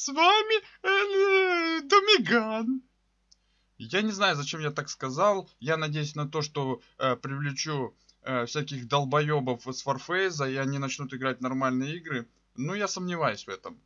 С вами э, э, Домиган. Я не знаю, зачем я так сказал. Я надеюсь на то, что э, привлечу э, всяких долбоебов с Warface, а и они начнут играть нормальные игры. Но ну, я сомневаюсь в этом.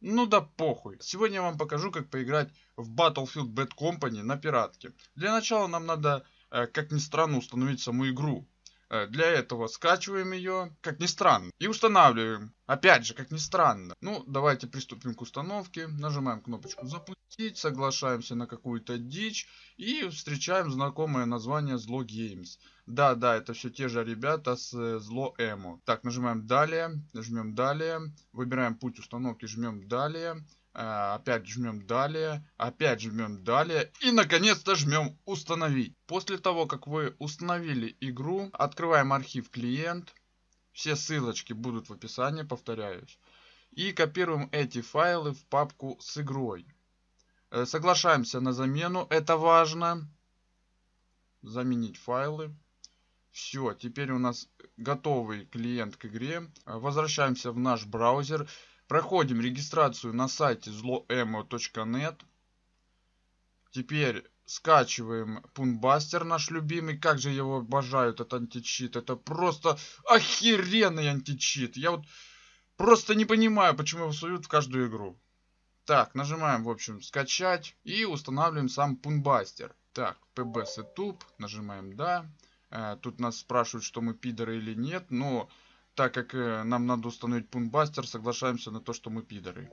Ну да похуй. Сегодня я вам покажу, как поиграть в Battlefield Bad Company на пиратке. Для начала нам надо, э, как ни странно, установить саму игру. Э, для этого скачиваем ее, как ни странно, и устанавливаем. Опять же, как ни странно. Ну, давайте приступим к установке. Нажимаем кнопочку «Запустить», соглашаемся на какую-то дичь и встречаем знакомое название «Зло Games. Да, да, это все те же ребята с э, «Зло Эмо». Так, нажимаем «Далее», жмем «Далее», выбираем путь установки, жмем «Далее». Э, опять жмем далее, опять жмем далее и наконец-то жмем установить. После того, как вы установили игру, открываем архив клиент, все ссылочки будут в описании, повторяюсь. И копируем эти файлы в папку с игрой. Э, соглашаемся на замену, это важно. Заменить файлы. Все, теперь у нас готовый клиент к игре. Э, возвращаемся в наш браузер. Проходим регистрацию на сайте zloemo.net. Теперь Скачиваем Пунбастер наш любимый. Как же его обожаю, этот античит. Это просто охеренный античит. Я вот просто не понимаю, почему его суют в каждую игру. Так, нажимаем, в общем, скачать и устанавливаем сам пунбастер. Так, pb setup, нажимаем да. Э, тут нас спрашивают, что мы пидоры или нет, но так как э, нам надо установить пунбастер, соглашаемся на то, что мы пидоры.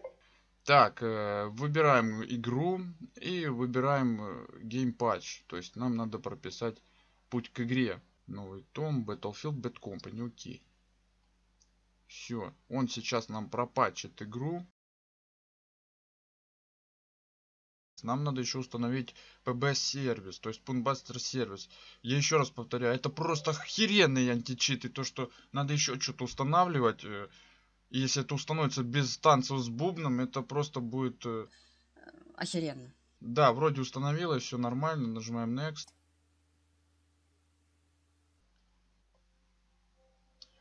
Так, э, выбираем игру и выбираем геймпатч. Э, то есть нам надо прописать путь к игре. Новый том, Battlefield, Bad Company, окей. Все, он сейчас нам пропатчит игру. Нам надо еще установить PBS сервис, то есть Punbuster сервис. Я еще раз повторяю, это просто охеренные античиты. То, что надо еще что-то устанавливать, э, если это установится без танцев с бубном, это просто будет... Э, Охеренно. Да, вроде установилось, все нормально, нажимаем Next.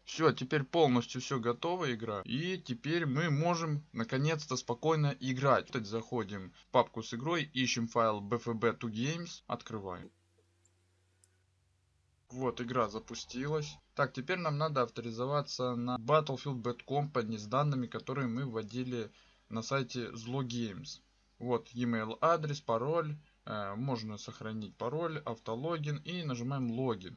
Все, теперь полностью все готово игра. И теперь мы можем наконец-то спокойно играть. Заходим в папку с игрой, ищем файл bfb2games, открываем. Вот игра запустилась. Так, теперь нам надо авторизоваться на Battlefield Bad Company с данными, которые мы вводили на сайте Zlo Games. Вот email адрес, пароль. Э, можно сохранить пароль, автологин и нажимаем логин.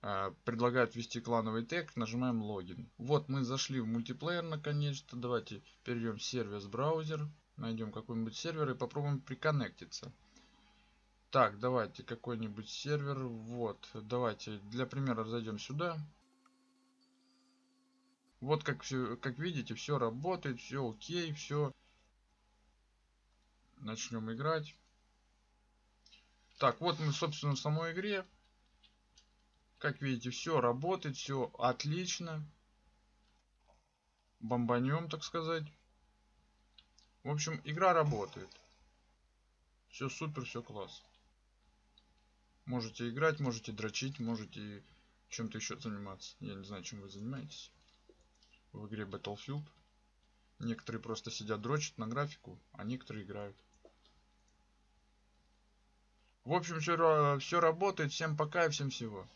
Э, предлагают ввести клановый тег, нажимаем логин. Вот мы зашли в мультиплеер наконец-то. Давайте перейдем в сервис браузер. Найдем какой-нибудь сервер и попробуем приконектиться. Так, давайте какой-нибудь сервер. Вот, давайте для примера зайдем сюда. Вот как все, как видите, все работает, все окей, все. Начнем играть. Так, вот мы, собственно, в самой игре. Как видите, все работает, все отлично. Бомбанем, так сказать. В общем, игра работает. Все супер, все класс. Можете играть, можете дрочить, можете чем-то еще заниматься. Я не знаю, чем вы занимаетесь. В игре Battlefield. Некоторые просто сидят дрочат на графику, а некоторые играют. В общем, все, все работает. Всем пока и всем всего.